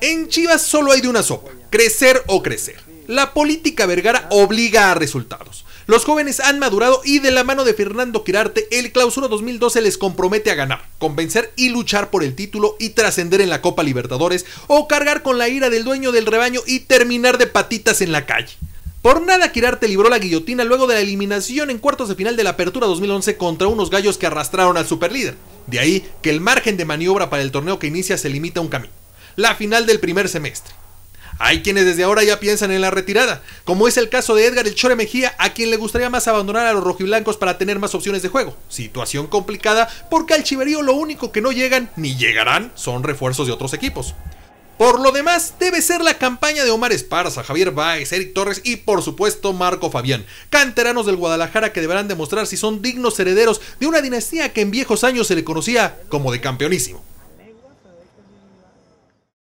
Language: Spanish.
En Chivas solo hay de una sopa, crecer o crecer. La política vergara obliga a resultados. Los jóvenes han madurado y de la mano de Fernando Quirarte, el Clausura 2012 les compromete a ganar, convencer y luchar por el título y trascender en la Copa Libertadores o cargar con la ira del dueño del rebaño y terminar de patitas en la calle. Por nada Quirarte libró la guillotina luego de la eliminación en cuartos de final de la Apertura 2011 contra unos gallos que arrastraron al superlíder. De ahí que el margen de maniobra para el torneo que inicia se limita a un camino la final del primer semestre. Hay quienes desde ahora ya piensan en la retirada, como es el caso de Edgar El Chore Mejía, a quien le gustaría más abandonar a los rojiblancos para tener más opciones de juego. Situación complicada porque al Chiverío lo único que no llegan, ni llegarán, son refuerzos de otros equipos. Por lo demás, debe ser la campaña de Omar Esparza, Javier Báez, Eric Torres y por supuesto Marco Fabián, canteranos del Guadalajara que deberán demostrar si son dignos herederos de una dinastía que en viejos años se le conocía como de campeonísimo.